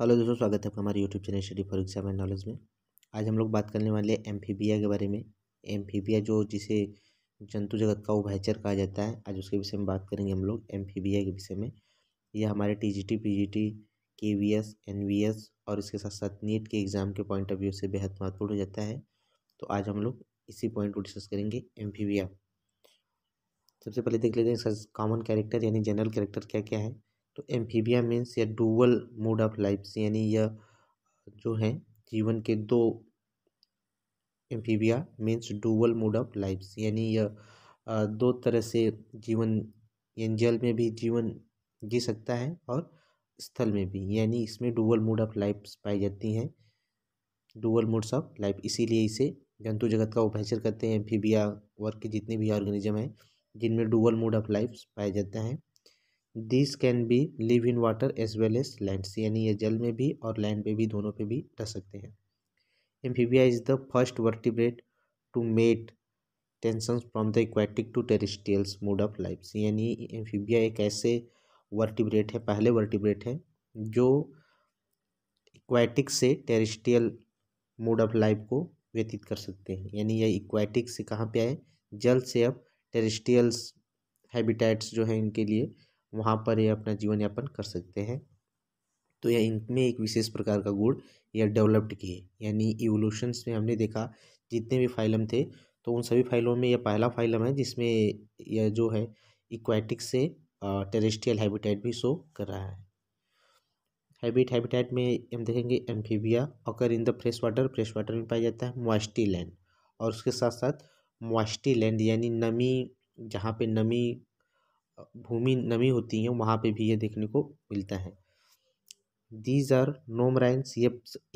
Hello दोस्तों स्वागत है आपका हमारे YouTube channel study for exam and knowledge में आज हम लोग बात करने वाले हैं एम्फीबिया के बारे में एम्फीबिया जो जिसे जंतु जगत का उभयचर कहा जाता है आज उसके विषय में बात करेंगे हम लोग एम्फीबिया के विषय में यह हमारे T G T P G T K V S N V S और इसके साथ साथ नीट के एग्ज़ाम के पॉइंट ऑफ व्यू से बेहद महत्वपूर्ण हो जाता है तो आज हम लोग इसी पॉइंट को डिस्कस करेंगे एम सबसे पहले देख लेते हैं इसका कॉमन कैरेक्टर यानी जनरल कैरेक्टर क्या क्या है तो एम्फीबिया मीन्स यह डूबल मोड ऑफ लाइफ यानी यह जो है जीवन के दो amphibia means dual mode of life यानी यह दो तरह से जीवन यानी जल में भी जीवन जी सकता है और स्थल में भी यानी इसमें डूबल मोड ऑफ लाइफ पाई जाती हैं डूबल मोड्स ऑफ लाइफ इसीलिए इसे जंतु जगत का उपहचर करते हैं एम्फीबिया वर्ग के जितने भी ऑर्गेनिज्म हैं जिनमें डूबल मोड ऑफ लाइफ पाया जाता है this can be live in water as well as land यानी ये जल में भी और लैंड में भी दोनों पे भी रह सकते हैं amphibia is the first vertebrate to mate tension from the aquatic to terrestrials mode of life यानी एम्फीबिया एक ऐसे वर्टिब्रेट है पहले वर्टिब्रेट है जो इक्वेटिक से टेरिस्टियल मोड ऑफ लाइफ को व्यतीत कर सकते हैं यानी यह इक्वेटिक से कहाँ पे आए जल से अब टेरिस्टियल्स हैबिटेट्स जो है इनके लिए वहाँ पर ये अपना जीवन यापन कर सकते हैं तो यह इनमें एक विशेष प्रकार का गुण यह डेवलप्ड किए यानी इवोल्यूशंस में हमने देखा जितने भी फाइलम थे तो उन सभी फाइलों में यह पहला फाइलम है जिसमें यह जो है इक्वाटिक से टेरेस्ट्रियल हैबिटेट भी शो कर रहा है हैबिट हैबिटेट में हम देखेंगे amphibia occur in the fresh water fresh water में पाया जाता है मोस्टी लैंड और उसके साथ साथ मोस्टी लैंड यानी नमी जहाँ पे नमी भूमि नमी होती है वहाँ पे भी ये देखने को मिलता है दीज आर नोमरैंस ये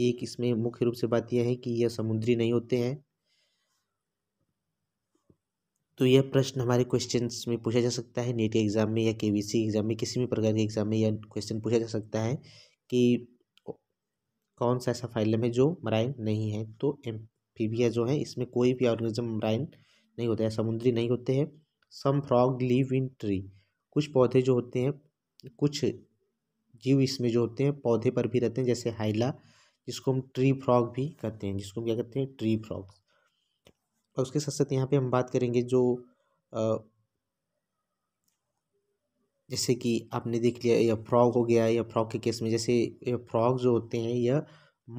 एक इसमें मुख्य रूप से बात यह है कि यह समुद्री नहीं होते हैं तो यह प्रश्न हमारे क्वेश्चन में पूछा जा सकता है नेट एग्ज़ाम में या के एग्ज़ाम में किसी भी प्रकार के एग्ज़ाम में यह क्वेश्चन पूछा जा सकता है कि कौन सा ऐसा फाइलम है जो मराइन नहीं है तो एम्फीबिया जो है इसमें कोई भी ऑर्गेनिज्म मराइन नहीं होता है समुद्री नहीं होते हैं some frog live in tree कुछ पौधे जो होते हैं कुछ जीव इसमें जो होते हैं पौधे पर भी रहते हैं जैसे हाइला जिसको हम ट्री फ्रॉग भी कहते हैं जिसको हम क्या कहते हैं ट्री फ्रॉग और उसके साथ साथ यहाँ पे हम बात करेंगे जो आ, जैसे कि आपने देख लिया या फ्रॉग हो गया या फ्रॉग के केस में जैसे फ्रॉग जो होते हैं यह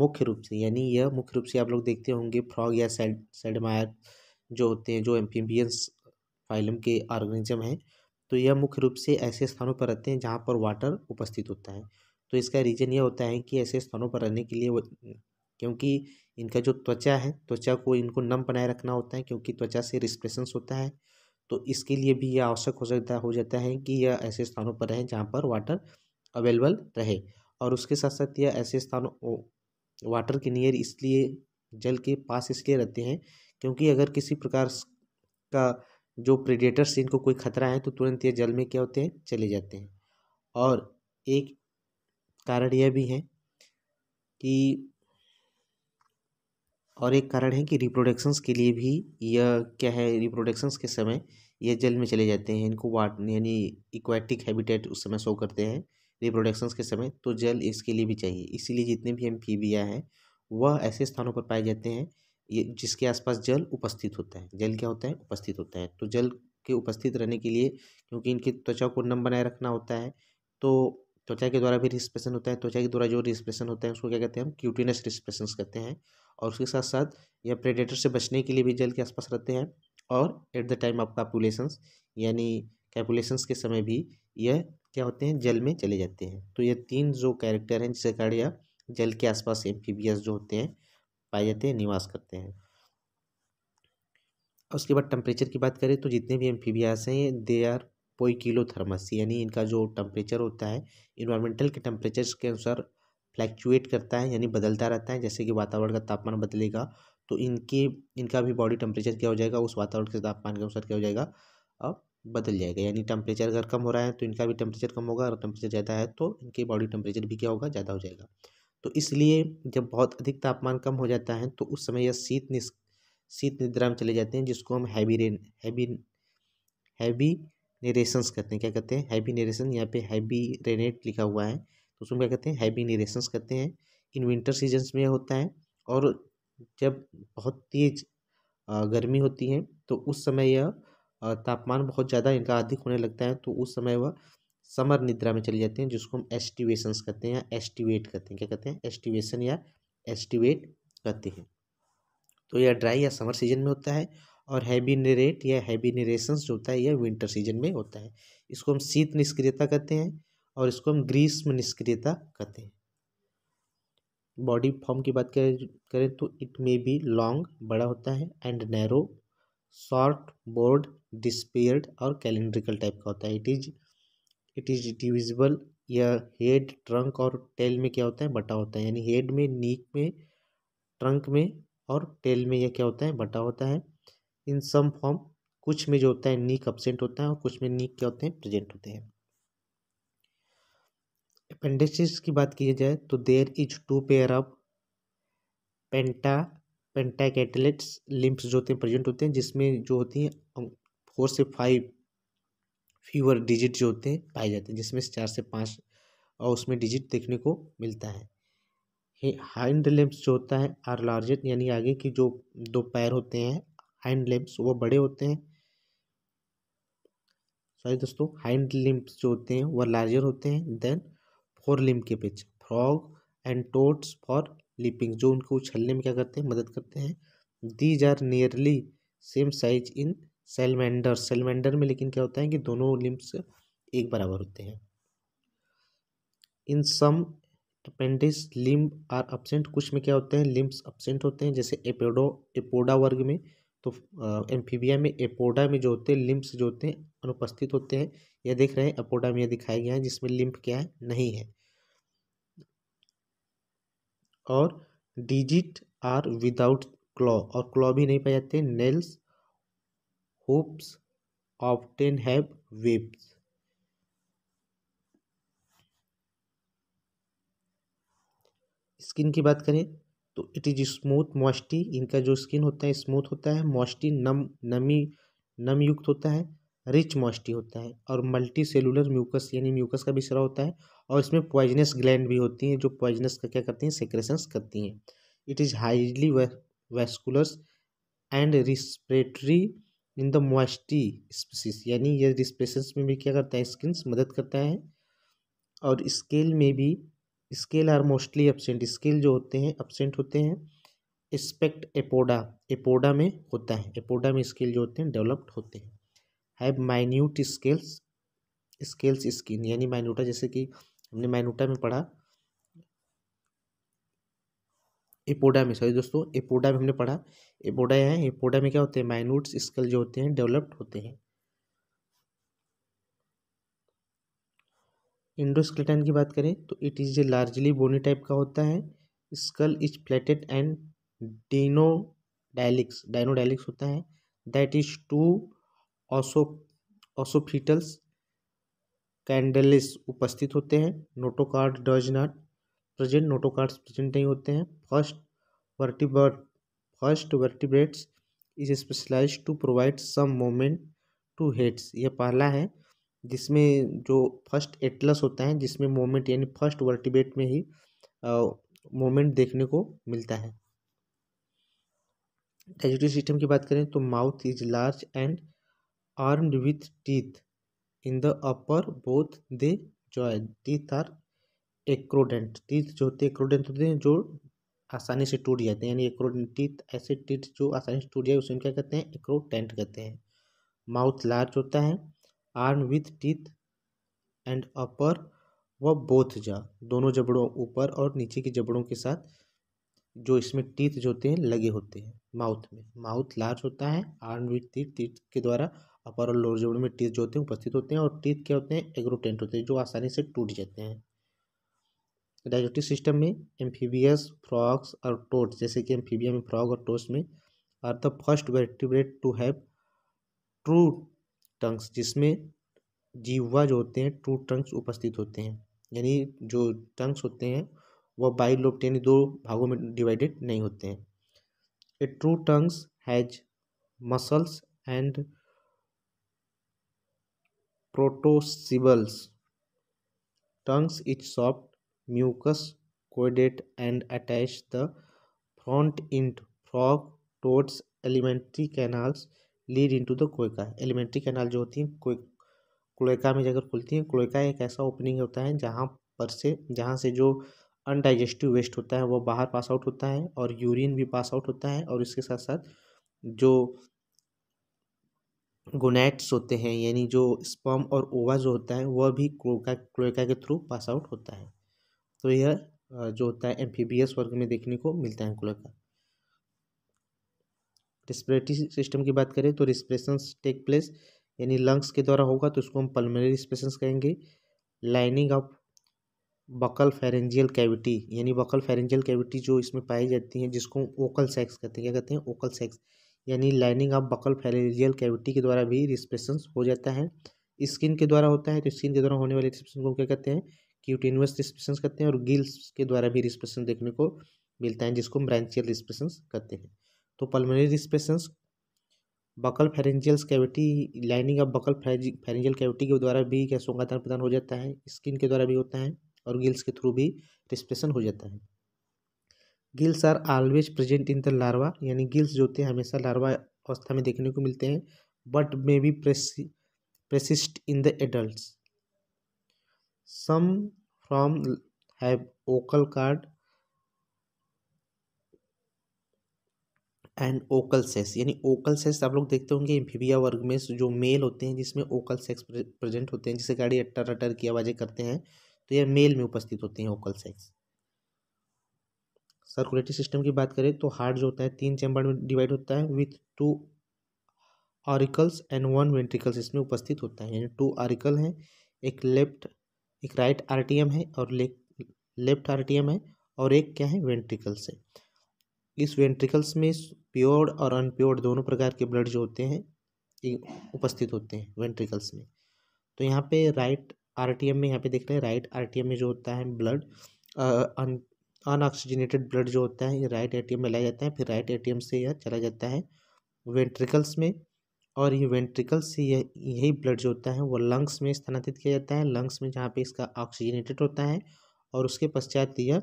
मुख्य रूप से यानी यह मुख्य रूप से आप लोग देखते होंगे फ्रॉग या सेड सेडमायर जो होते हैं जो एम्फीबियंस फाइलम के ऑर्गेनिज्म हैं तो यह मुख्य रूप से ऐसे स्थानों पर रहते हैं जहाँ पर वाटर उपस्थित होता है तो इसका रीज़न यह होता है कि ऐसे स्थानों पर रहने के लिए क्योंकि इनका जो त्वचा है त्वचा को इनको नम बनाए रखना होता है क्योंकि त्वचा से रिस्प्रेशंस होता है तो इसके लिए भी यह आवश्यक हो सकता हो जाता है कि यह ऐसे स्थानों पर रहें जहाँ पर वाटर अवेलेबल रहे और उसके साथ साथ यह ऐसे स्थानों वाटर के नियर इसलिए जल के पास इसलिए रहते हैं क्योंकि अगर किसी प्रकार का जो प्रीडेटर से इनको कोई खतरा है तो तुरंत ये जल में क्या होते हैं चले जाते हैं और एक कारण यह भी है कि और एक कारण है कि रिप्रोडक्शंस के लिए भी यह क्या है रिप्रोडक्शंस के समय यह जल में चले जाते हैं इनको वाट यानी इक्वेटिक हैबिटेट उस समय शो करते हैं रिप्रोडक्शंस के समय तो जल इसके लिए भी चाहिए इसीलिए जितने भी एम हैं वह ऐसे स्थानों पर पाए जाते हैं ये जिसके आसपास जल उपस्थित होता है जल क्या होता है उपस्थित होता है तो जल के उपस्थित रहने के लिए क्योंकि इनकी त्वचा को नम बनाए रखना होता है तो त्वचा के द्वारा भी रिस्प्रेशन होता है त्वचा के द्वारा जो रिस्प्रेशन होता है उसको क्या कहते हैं हम क्यूटिनस रिस्प्रेशन कहते हैं और उसके साथ साथ यह प्रेडेटर से बचने के लिए भी जल के आसपास रहते हैं और at the time of copulations यानी कैपुलेशंस के समय भी यह क्या होते हैं जल में चले जाते हैं तो ये तीन जो कैरेक्टर हैं जिसके कारण यह जल के आसपास एम्फीबियस जो होते हैं पाए जाते हैं निवास करते हैं उसके बाद टेम्परेचर की बात करें तो जितने भी एम्फीबियास हैं they are poikilotherms यानी इनका जो टेम्परेचर होता है इन्वायरमेंटल के टेम्परेचर के अनुसार फ्लैक्चुएट करता है यानी बदलता रहता है जैसे कि वातावरण का तापमान बदलेगा तो इनके इनका भी बॉडी टेम्परेचर क्या हो जाएगा उस वातावरण के तापमान के अनुसार क्या हो जाएगा अब बदल जाएगा यानी टेम्परेचर अगर कम हो रहा है तो इनका भी टेम्परेचर कम होगा अगर टेम्परेचर ज़्यादा है तो इनके बॉडी टेम्परेचर भी क्या होगा ज़्यादा हो जाएगा तो इसलिए जब बहुत अधिक तापमान कम हो जाता है तो उस समय यह शीत निस् शीत निद्रा में चले जाते हैं जिसको हम हैवी रेन हैवी हैवी नेरेशंस कहते हैं क्या कहते हैं हैवी नेरेशन यहाँ पे हैवी रेनेट लिखा हुआ है तो उसमें क्या कहते हैं हैवी नेरेशंस कहते हैं इन विंटर सीजन्स में होता है और जब बहुत तेज़ गर्मी होती है तो उस समय यह तापमान बहुत ज़्यादा इनका अधिक होने लगता है तो उस समय वह समर निद्रा में चले जाते हैं जिसको हम एस्टिवेशंस कहते हैं या एस्टिवेट कहते हैं क्या कहते हैं एस्टिवेशन या एस्टिवेट कहते हैं तो यह ड्राई या समर सीजन में होता है और हैवी या हैवी जो होता है यह विंटर सीजन में होता है इसको हम शीत निष्क्रियता कहते हैं और इसको हम ग्रीष्म निष्क्रियता कहते हैं बॉडी फॉर्म की बात करें करें तो इट मे बी लॉन्ग बड़ा होता है and narrow short broad depressed और कैलेंड्रिकल टाइप का होता है it is it is divisible या हेड ट्रंक और टेल में क्या होता है बटा होता है यानी हेड में नीक में ट्रंक में और टेल में यह क्या होता है बटा होता है इन सम फॉर्म कुछ में जो होता है नीक अब्सेंट होता है और कुछ में नीक क्या होते हैं प्रेजेंट होते हैं अपेंडिसिस की बात की जाए तो there is two pair of penta pentadactyl limb जो होते हैं प्रेजेंट होते हैं जिसमें जो होती हैं फोर से फाइव फीवर डिजिट जो होते हैं पाए जाते हैं जिसमें चार से पाँच और उसमें डिजिट देखने को मिलता है हैंड लैम्प्स जो होता है आर लार्जेस्ट यानी आगे की जो दो पैर होते हैं हैंड लैम्प्स वो बड़े होते हैं सॉरी दोस्तों हैंड लिम्प्स जो होते हैं वह लार्जर होते हैं देन फोर लिम्प के पिच frog and toads for leaping जो उनको उछलने में क्या करते हैं मदद करते हैं these are nearly same size in salamander salamander में लेकिन क्या होता है कि दोनों लिम्स एक बराबर होते हैं in some appendix limb are absent कुछ में क्या होते हैं लिम्ब्स अपसेंट होते हैं जैसे एपोडो एपोडा वर्ग में तो एम्फीबिया में एपोडा में जो होते हैं लिम्ब्स जो होते हैं अनुपस्थित होते हैं यह देख रहे हैं एपोडा में यह दिखाया गया है जिसमें लिम्ब क्या है नहीं है और डिजिट आर विदाउट क्लॉ और क्लॉ भी नहीं पाए जाते nails hoops often have webs. Skin की बात करें तो इट इज स्मूथ मॉइस्टी इनका जो स्किन होता है स्मूथ होता है मॉइस्टी नम नमी नम युक्त होता है रिच मॉइस्टी होता है और मल्टी सेलुलर म्यूकस यानी म्यूकस का भी सरा होता है और इसमें पॉइजनस ग्लैंड भी होती हैं जो पॉइजनस का क्या करती हैं सेक्रेशंस करती हैं it is highly vasculars and respiratory in the mostly species यानी ये डिस्प्लेसेस में भी क्या करता है स्किन्स मदद करता है और स्केल में भी scale are mostly absent scale जो होते हैं एबसेंट होते हैं स्पेक्ट एपोडा एपोडा में होता है एपोडा में स्केल जो होते हैं डेवलप्ड होते हैं have minute scales scales skin यानी माइन्यूटा जैसे कि हमने माइन्यूटा में पढ़ा एपोडा में सॉरी दोस्तों एपोडा में हमने पढ़ा एपोडा है एपोडा में क्या होते हैं माइनूट स्कल जो होते हैं डेवलप्ड होते हैं इंडोस्केलेटन की बात करें तो it is a largely bony type का होता है skull is plated and dicondylic डायलिक्स होता है that is two occi occipitals condyles उपस्थित होते हैं notochord does not present notochords present नहीं होते हैं first vertebra first vertebrates is specialize to provide some movement to heads ये पहला है जिसमें जो फर्स्ट एटलस होता है जिसमें मोमेंट यानी फर्स्ट वर्टिब्रेट में ही मोमेंट देखने को मिलता है डाइजेस्टिव सिस्टम की बात करें तो mouth is large and armed with teeth in the upper both the jaw teeth are acrodont teeth जो होते हैं एक्रोडेंट होते हैं जो आसानी से टूट जाते हैं यानी एक्रोडेंट टीथ ऐसे टीथ जो आसानी से टूट जाए उसे क्या कहते हैं एक्रोडेंट कहते हैं माउथ लार्ज होता है arm with teeth and upper व बोथ जा दोनों जबड़ों ऊपर और नीचे के जबड़ों के साथ जो इसमें टीथ जो होते हैं लगे होते हैं माउथ में माउथ लार्ज होता है आर्म विथ टीथ टीथ के द्वारा अपर और लोअर जबड़ों में टीथ जो होते हैं उपस्थित होते हैं और टीथ क्या होते हैं एग्रोटेंट होते हैं जो आसानी से टूट जाते हैं डाइजेस्टिव सिस्टम में एम्फीबियस फ्रॉक्स और टोट्स जैसे कि एम्फीबिया में फ्रॉग और टोट्स में are the first vertebrate to have true tongues जिसमें जीववा जो होते हैं ट्रू टंग्स उपस्थित होते हैं यानी जो टंग्स होते हैं वह बाई लोप्ट यानी दो भागों में डिवाइडेड नहीं होते हैं a true tongues has muscles and protrusibles tongues is soft mucus coated and attach the front end frog towards alimentary canals lead into the कोयका एलिमेंट्री कैनाल जो होती हैं क्लोएका में जाकर खुलती हैं क्लोएका एक ऐसा ओपनिंग होता है जहाँ पर से जहाँ से जो अनडाइजेस्टिव वेस्ट होता है वो बाहर पास आउट होता है और यूरिन भी पास आउट होता है और इसके साथ साथ जो गोनेट्स होते हैं यानी जो स्पर्म और ओवा जो होता है वह भी क्लोएका के थ्रू पास आउट होता है तो यह जो होता है एम्फीबियस वर्ग में देखने को मिलता है अंकुला का रेस्पिरेटरी सिस्टम की बात करें तो रिस्प्रेशन टेक प्लेस यानी लंग्स के द्वारा होगा तो उसको हम पल्मोनरी रिस्प्रेशन कहेंगे lining of buccal pharyngeal cavity यानी बकल फेरेंजियल कैविटी जो इसमें पाई जाती है जिसको ओकल सेक्स कहते हैं क्या कहते हैं ओकल सेक्स यानी lining of buccal pharyngeal cavity के द्वारा भी रिस्प्रेशन हो जाता है स्किन के द्वारा होता है तो स्किन के द्वारा होने वाले रिस्प्रेशन को क्या कहते हैं क्यूटेनुअस रिस्पेशन कहते हैं और गिल्स के द्वारा भी रिस्पेशन देखने को मिलता है जिसको ब्रांचियल रिस्पेशन कहते हैं तो pulmonary respiration buccal pharyngeals cavity lining of buccal pharyngeal cavity के द्वारा भी क्या आदान प्रदान हो जाता है स्किन के द्वारा भी होता है और गिल्स के थ्रू भी रिस्पेशन हो जाता है gills are always present in the larva यानी गिल्स जो होते हैं हमेशा लार्वा अवस्था में देखने को मिलते हैं but may be persist in the adult some form है vocal cord and vocal sacs यानी ओकल सेक्स आप लोग देखते होंगे एम्फीबिया वर्ग में जो मेल होते हैं जिसमें ओकल सेक्स प्रेजेंट होते हैं जिसे गाड़ी अट्टर अट्टर की आवाज़ें करते हैं तो यह मेल में उपस्थित होती हैं ओकल सेक्स सर्कुलेटरी सिस्टम की बात करें तो हार्ट जो होता है तीन चैम्बर में डिवाइड होता है with two auricles and one ventricles इसमें उपस्थित होता है यानी टू ऑरिकल हैं एक लेफ्ट एक राइट आरटीएम है और लेफ्ट आरटीएम है और एक क्या है वेंट्रिकल्स है इस वेंट्रिकल्स में प्योर और अनप्योर दोनों प्रकार के ब्लड जो होते हैं उपस्थित होते हैं वेंट्रिकल्स में तो यहाँ पे राइट आरटीएम में यहाँ पे देख रहे हैं राइट आरटीएम में जो होता है ब्लड अनऑक्सीजनेटेड ब्लड जो होता है ये राइट ए में लाया जाता है फिर राइट ए से यह चला जाता है वेंट्रिकल्स में और ये वेंट्रिकल से यह यही ब्लड जो होता है वो लंग्स में स्थानांतरित किया जाता है लंग्स में जहाँ पे इसका ऑक्सीजनेटेड होता है और उसके पश्चात यह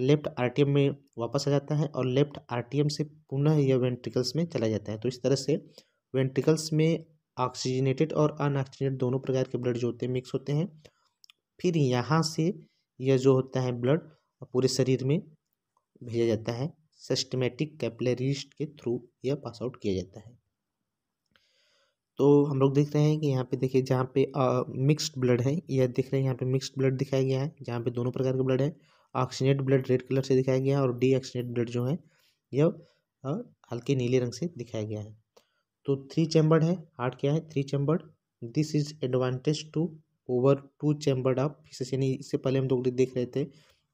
लेफ्ट आरटीएम में वापस आ जाता है और लेफ्ट आरटीएम से पुनः यह वेंट्रिकल्स में चला जाता है तो इस तरह से वेंट्रिकल्स में ऑक्सीजनेटेड और अनऑक्सीजनेटेड दोनों प्रकार के ब्लड जो होते हैं मिक्स होते हैं फिर यहाँ से यह जो होता है ब्लड पूरे शरीर में भेजा जाता है सिस्टमेटिक कैपलेरिस्ट के थ्रू यह पास आउट किया जाता है तो हम लोग देख रहे हैं कि यहाँ पे देखिए जहाँ पे मिक्स्ड ब्लड है यह दिख रहे हैं यहाँ पे मिक्स्ड ब्लड दिखाया गया है जहाँ पे दोनों प्रकार के ब्लड है ऑक्सीनेट ब्लड रेड कलर से दिखाया गया है और डी ऑक्सीनेट ब्लड जो है यह हल्के नीले रंग से दिखाया गया है तो थ्री चैम्बर्ड है हार्ट क्या है three chambered this is advantage to over two chambered of fishes यानी इससे पहले हम लोग देख रहे थे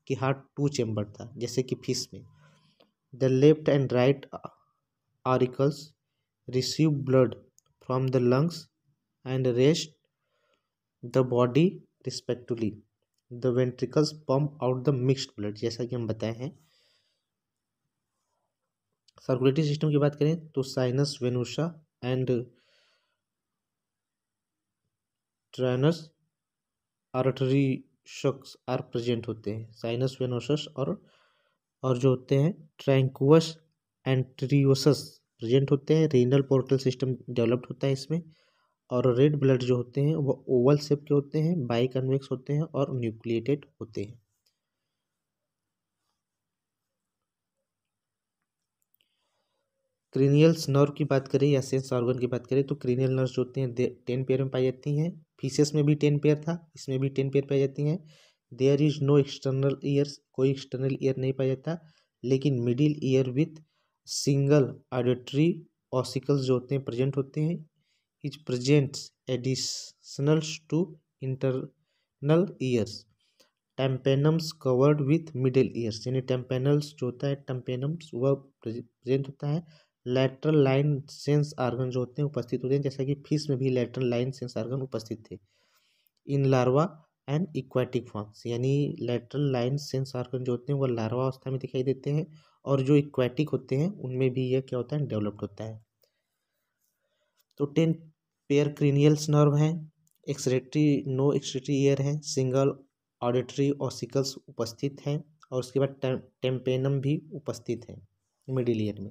कि हार्ट टू चैम्बर्ड था जैसे कि फिश में the left and right auricles receive blood from the lungs and rest the body respectively The ventricles pump out the mixed blood जैसा कि हम बताए हैं सर्कुलेटरी सिस्टम की बात करें तो sinus venosus and truncus arteriosus are present होते हैं साइनस वेनोसस और और जो होते हैं ट्रैंकुअस एंट्रियोसस प्रेजेंट होते हैं रीनल पोर्टल सिस्टम डेवलप्ड होता है इसमें और रेड ब्लड जो होते हैं वो ओवल शेप के होते हैं बाई कन्वेक्स होते हैं और न्यूक्लिएटेड होते हैं क्रीनियल नर्व की बात करें या सेंस ऑर्गन की बात करें तो क्रीनियल नर्व जो होते हैं टेन पेयर में पाई जाती हैं फीसेस में भी टेन पेयर था इसमें भी टेन पेयर पाई जाती हैं there is no external ear कोई एक्सटर्नल ईयर नहीं पाया जाता लेकिन middle ear with single auditory ossicles जो होते हैं प्रेजेंट होते हैं is presents additionals to internal ears tympanums covered with middle ears यानी टेम्पेनल्स जो होता है टेम्पेनम्स वह प्रेजेंट होता है लेटरल लाइन सेंस आर्गन जो होते हैं उपस्थित होते हैं जैसा कि फिश में भी लेटरल लाइन सेंस आर्गन उपस्थित थे in larva and aquatic forms यानी लेटरल लाइन सेंस आर्गन जो होते हैं वह लार्वा अवस्था में दिखाई देते हैं और जो इक्वेटिक होते हैं उनमें भी ये क्या होता है डेवलप्ड होता है तो टेन पेयर क्रीनियल्स नर्व हैं एक्सरेटरी नो एक्सरेटरी ईयर हैं सिंगल ऑडिटरी ऑसिकल्स उपस्थित हैं और उसके बाद टेम्पेनम भी उपस्थित है मिडिल ईयर में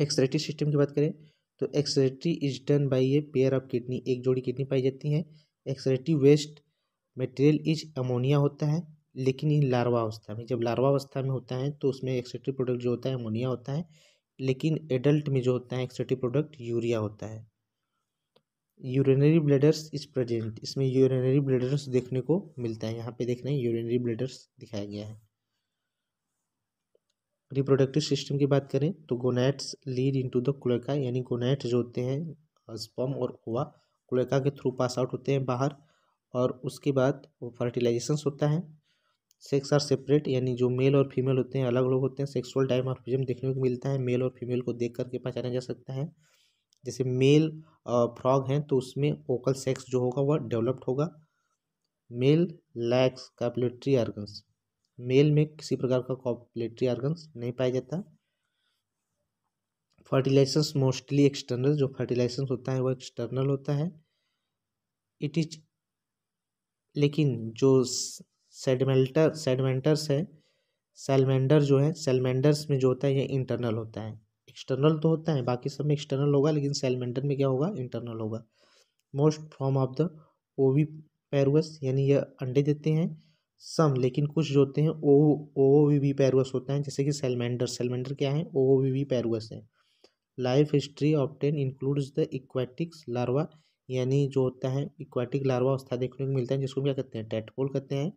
एक्सरेटरी सिस्टम की बात करें तो excretory is done by a pair of kidney एक जोड़ी किडनी पाई जाती है excretory waste material is ammonia होता है लेकिन ये लार्वा अवस्था में जब लार्वा अवस्था में होता है तो उसमें एक्सेटरी प्रोडक्ट जो होता है अमोनिया होता है लेकिन एडल्ट में जो होता है एक्सेटरी प्रोडक्ट यूरिया होता है यूरिनरी ब्लेडर्स इज प्रेजेंट इसमें यूरिनरी ब्लेडर्स देखने को मिलता है यहाँ पे देख रहे हैं यूरिनरी ब्लेडर्स दिखाया गया है रिप्रोडक्टिव सिस्टम की बात करें तो gonads lead into the cloaca यानी गोनेट्स जो होते हैं स्पम और ओवा क्लोका के थ्रू पास आउट होते हैं बाहर और उसके बाद वो फर्टिलाइजेशन होता है सेक्स आर सेपरेट यानी जो मेल और फीमेल होते हैं अलग अलग होते हैं सेक्सुअल डाइमॉर्फिज्म देखने को मिलता है मेल और फीमेल को देख करके पहचाना जा सकता है जैसे मेल फ्रॉग हैं तो उसमें ओकल सेक्स जो होगा वह डेवलप्ड होगा male lacks copulatory organs male में किसी प्रकार का कॉपलेट्री आर्गन्स नहीं पाया जाता फर्टिलाइजेशन मोस्टली एक्सटर्नल जो फर्टिलाइजेशन होता है वह एक्सटर्नल होता है इट इज लेकिन जो सेडमेल्टर सेडमेंटर्स है सेलमेंडर जो है सेलमेंडर्स में जो होता है ये इंटरनल होता है एक्सटर्नल तो होता है बाकी सब में एक्सटर्नल होगा लेकिन सेलमेंडर में क्या होगा इंटरनल होगा मोस्ट फॉर्म ऑफ द ओवी पैरुअस यानी यह अंडे देते हैं सम लेकिन कुछ जो होते हैं ओ ओ वी वी पैरवस होते हैं जैसे कि सेलमेंडर सेलमेंडर क्या है ओ वी वी पैरुअस है life history often includes the aquatics larva यानी जो होता है इक्वेटिक लार्वा अवस्था देखने को मिलता है जिसको क्या कहते हैं टेटपोल कहते हैं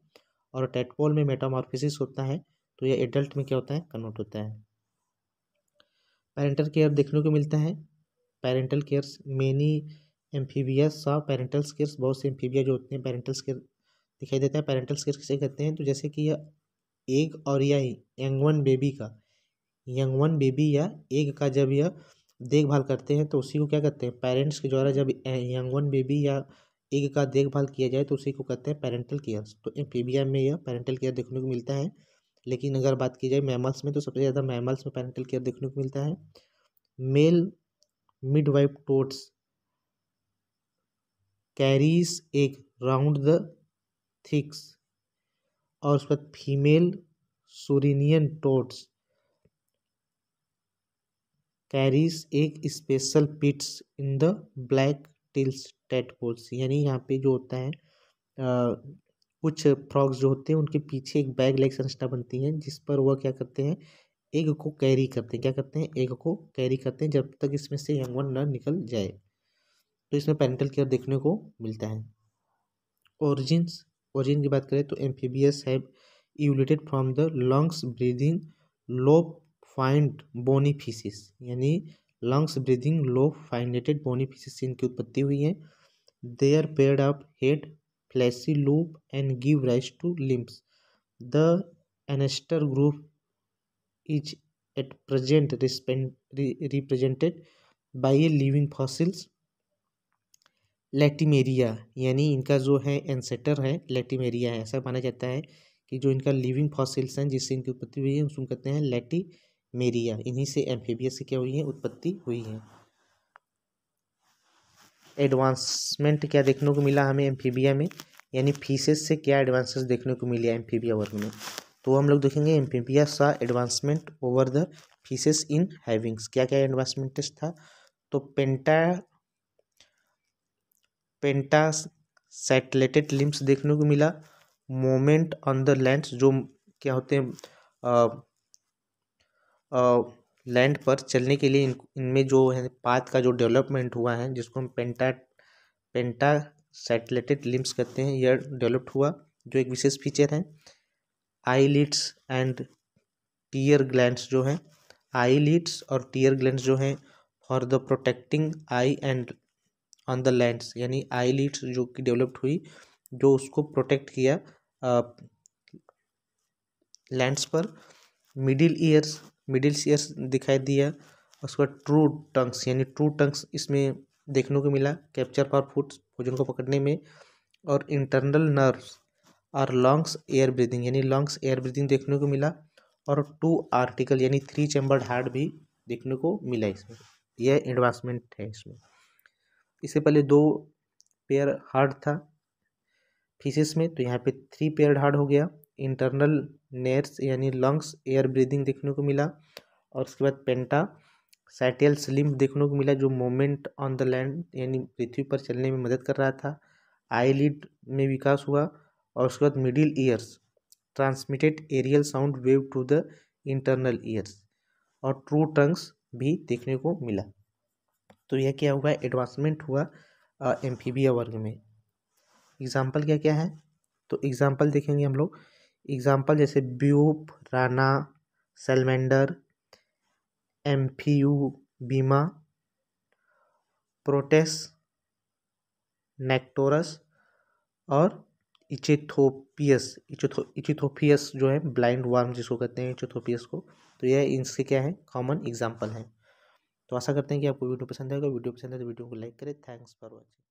और टेटपोल में मेटामॉर्फिसिस होता है तो यह एडल्ट में क्या होता है कन्वर्ट होता है पेरेंटल केयर देखने को मिलता है parental cares many amphibians show parental cares बहुत से एम्फीबिया जो होते हैं पेरेंटल केयर दिखाई देता है पेरेंटल केयर किसे कहते हैं तो जैसे कि यह एग और या यंग वन बेबी का यंग वन बेबी या एग का जब यह देखभाल करते हैं तो उसी को क्या कहते हैं पेरेंट्स के द्वारा जब यंग वन बेबी या एग का देखभाल किया जाए तो उसी को कहते हैं पेरेंटल केयर तो एम्फीबिया में यह पेरेंटल केयर देखने को मिलता है लेकिन अगर बात की जाए मैमल्स में तो सबसे ज़्यादा मैमल्स में पेरेंटल केयर देखने को मिलता है male midwife toads carries egg round the thighs और उसके बाद female Surinam toads carries egg special pits in the black tills tadpoles यानी यहाँ पे जो होता है आ, कुछ फ्रॉग्स जो होते हैं उनके पीछे एक बैग लाइक संस्था बनती है जिस पर वह क्या करते हैं एग को कैरी करते हैं क्या करते हैं एग को कैरी करते हैं जब तक इसमें से यंग वन न निकल जाए तो इसमें पेंटल केयर देखने को मिलता है ओरिजिन्स ओरिजिन की बात करें तो एम्फीबियस है evolved from the lungs breathing lobe finned bony fishes यानी lungs breathing lobe finned bony fishes इनकी उत्पत्ति हुई है they are paired up head fleshy loop and give rise to limbs the ancestor group is at present represented by a living fossils latimeria यानी इनका जो है एनसेटर है लेटिमेरिया है ऐसा माना जाता है कि जो इनका लिविंग फॉसिल्स हैं जिससे इनकी उत्पत्ति हुई है उसको कहते हैं लेटी मेरिया इन्हीं से एम्फीबियस की क्या हुई है उत्पत्ति हुई है एडवांसमेंट क्या देखने को मिला हमें एम्फीबिया में यानी फीसेस से क्या एडवांसेस देखने को मिले एम्फीबिया वर्ग में तो हम लोग देखेंगे amphibia show advancement over the fishes in havings क्या क्या एडवांसमेंट था तो पेंटा पेंटा सैटलेटेड लिम्स देखने को मिला मोमेंट ऑन द लैंड जो क्या होते हैं लैंड पर चलने के लिए इनमें जो है पाथ का जो डेवलपमेंट हुआ है जिसको हम पेंटा पेंटा सैटलेटेड लिम्स कहते हैं यह डेवलप्ड हुआ जो एक विशेष फीचर है आई एंड टीयर ग्लैंड जो हैं आई और टीयर ग्लैंड जो हैं for the protecting eye and on the lands यानी आई जो कि डेवलप्ड हुई जो उसको प्रोटेक्ट किया लैंड्स पर मिडिल ईयर्स मिडिल्स ईयर्स दिखाई दिया उसके बाद ट्रू टंक्स यानी ट्रू टंक्स इसमें देखने को मिला कैप्चर फॉर फूड भोजन को पकड़ने में और इंटरनल नर्व्स और लॉन्ग्स एयर ब्रीदिंग यानी लॉन्ग्स एयर ब्रीदिंग देखने को मिला और टू आर्टिकल यानी थ्री चैम्बर्ड हार्ट भी देखने को मिला इसमें यह एडवांसमेंट है इसमें इससे पहले दो पेयर हार्ट था फीसेस में तो यहाँ पे थ्री पेयर हार्ट हो गया इंटरनल नेर्स यानी लंग्स एयर ब्रीदिंग देखने को मिला और उसके बाद पेंटा साइटियल स्लिम देखने को मिला जो मोमेंट ऑन द लैंड यानी पृथ्वी पर चलने में मदद कर रहा था आई में विकास हुआ और उसके बाद middle ears transmitted aerial sound wave to the internal ears और ट्रू टंग्स भी देखने को मिला तो यह क्या हुआ एडवांसमेंट हुआ एम्फीबिया वर्ग में एग्जाम्पल क्या क्या है तो एग्जाम्पल देखेंगे हम लोग एग्ज़ाम्पल जैसे ब्यूप राना सलमेंडर एम्फीयू बीमा प्रोटेस नेक्टोरस और इचिथोपियस इचिथोपियस जो है ब्लाइंड वार्म जिसको कहते हैं इचिथोपियस को तो यह इनसे क्या है कॉमन एग्जाम्पल है तो आशा करते हैं कि आपको वीडियो पसंद आएगा वीडियो पसंद है तो वीडियो को लाइक करें थैंक्स फॉर वॉचिंग